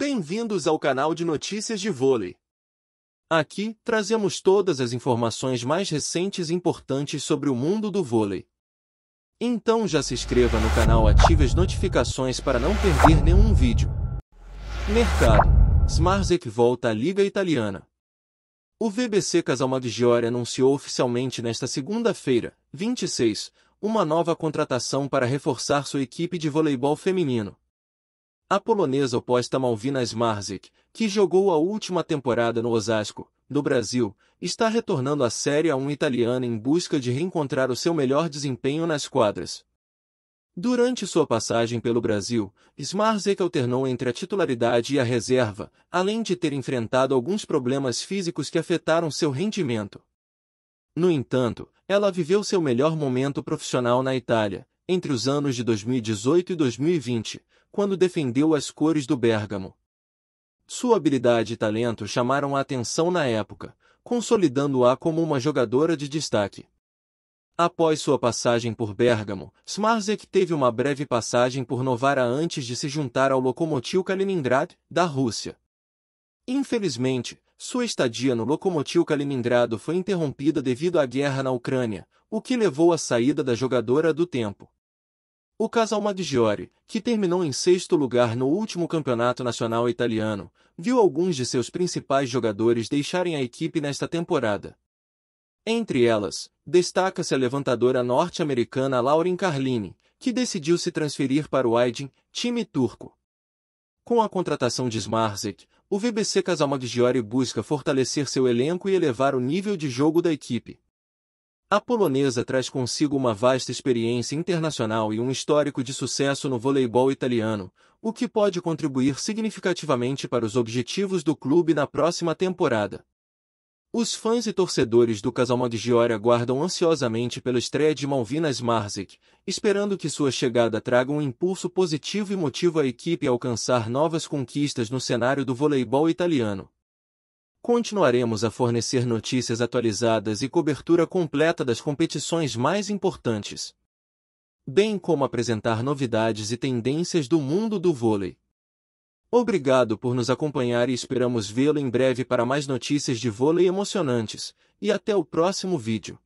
Bem-vindos ao canal de notícias de vôlei. Aqui trazemos todas as informações mais recentes e importantes sobre o mundo do vôlei. Então já se inscreva no canal, ative as notificações para não perder nenhum vídeo. Mercado. Smarzek volta à Liga Italiana. O VBC Casalmaggiore anunciou oficialmente nesta segunda-feira, 26, uma nova contratação para reforçar sua equipe de voleibol feminino a polonesa oposta Malvina Smarzik, que jogou a última temporada no Osasco, no Brasil, está retornando à Série A1 italiana em busca de reencontrar o seu melhor desempenho nas quadras. Durante sua passagem pelo Brasil, Smarzek alternou entre a titularidade e a reserva, além de ter enfrentado alguns problemas físicos que afetaram seu rendimento. No entanto, ela viveu seu melhor momento profissional na Itália, entre os anos de 2018 e 2020, quando defendeu as cores do Bérgamo. Sua habilidade e talento chamaram a atenção na época, consolidando-a como uma jogadora de destaque. Após sua passagem por Bérgamo, Smarzek teve uma breve passagem por Novara antes de se juntar ao Lokomotiv Kaliningrad, da Rússia. Infelizmente, sua estadia no Lokomotiv Kaliningrado foi interrompida devido à guerra na Ucrânia, o que levou à saída da jogadora do tempo. O Casal Maggiore, que terminou em sexto lugar no último campeonato nacional italiano, viu alguns de seus principais jogadores deixarem a equipe nesta temporada. Entre elas, destaca-se a levantadora norte-americana Lauren Carlini, que decidiu se transferir para o Aydin, time turco. Com a contratação de Smarzek, o VBC Casal Maggiore busca fortalecer seu elenco e elevar o nível de jogo da equipe. A polonesa traz consigo uma vasta experiência internacional e um histórico de sucesso no voleibol italiano, o que pode contribuir significativamente para os objetivos do clube na próxima temporada. Os fãs e torcedores do Casal Maggiore aguardam ansiosamente pela estreia de Malvinas Marzik, esperando que sua chegada traga um impulso positivo e motivo à equipe a alcançar novas conquistas no cenário do voleibol italiano continuaremos a fornecer notícias atualizadas e cobertura completa das competições mais importantes, bem como apresentar novidades e tendências do mundo do vôlei. Obrigado por nos acompanhar e esperamos vê-lo em breve para mais notícias de vôlei emocionantes, e até o próximo vídeo.